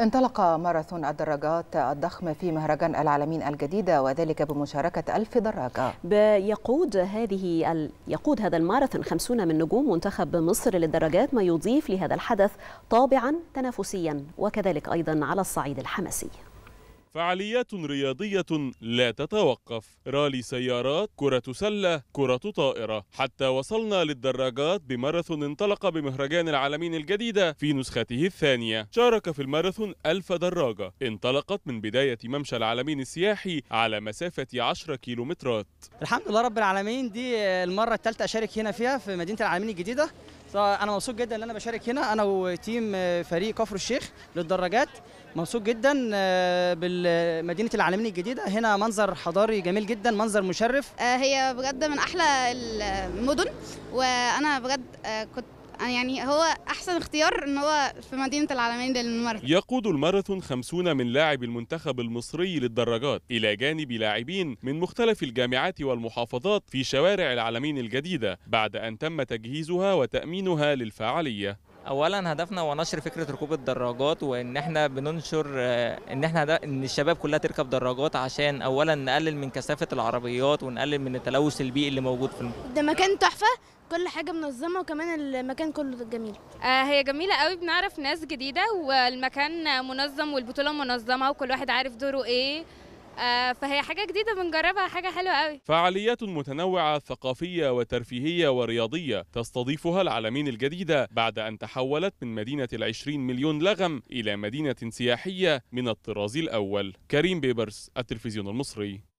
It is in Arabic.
انطلق ماراثون الدراجات الضخم في مهرجان العالمين الجديدة وذلك بمشاركة ألف دراجة يقود هذه ال... يقود هذا الماراثون 50 من نجوم منتخب مصر للدراجات ما يضيف لهذا الحدث طابعا تنافسيا وكذلك أيضا على الصعيد الحماسي فعاليات رياضية لا تتوقف رالي سيارات كرة سلة كرة طائرة حتى وصلنا للدراجات بماراثون انطلق بمهرجان العالمين الجديدة في نسخته الثانية شارك في الماراثون ألف دراجة انطلقت من بداية ممشى العالمين السياحي على مسافة 10 كيلومترات الحمد لله رب العالمين دي المرة الثالثة أشارك هنا فيها في مدينة العالمين الجديدة انا مبسوط جدا ان انا بشارك هنا انا وتيم آه، فريق كفر الشيخ للدراجات مبسوط جدا آه، بمدينه العالمين الجديده هنا منظر حضاري جميل جدا منظر مشرف آه، هي بجد من احلى المدن وانا بجد كنت يعني هو أحسن اختيار أن هو في مدينة العالمين للماراثون يقود الماراثون 50 من لاعب المنتخب المصري للدراجات إلى جانب لاعبين من مختلف الجامعات والمحافظات في شوارع العالمين الجديدة بعد أن تم تجهيزها وتأمينها للفعالية اولا هدفنا هو نشر فكره ركوب الدراجات وان احنا بننشر آه، ان احنا ده ان الشباب كلها تركب دراجات عشان اولا نقلل من كثافه العربيات ونقلل من التلوث البيئي اللي موجود في المكان ده مكان تحفه كل حاجه منظمه وكمان المكان كله جميل آه هي جميله قوي بنعرف ناس جديده والمكان منظم والبطوله منظمه وكل واحد عارف دوره ايه آه، فهي حاجة جديدة بنجربها حاجة حلوة قوي فعاليات متنوعة ثقافية وترفيهية ورياضية تستضيفها العالمين الجديدة بعد أن تحولت من مدينة العشرين مليون لغم إلى مدينة سياحية من الطراز الأول كريم بيبرس التلفزيون المصري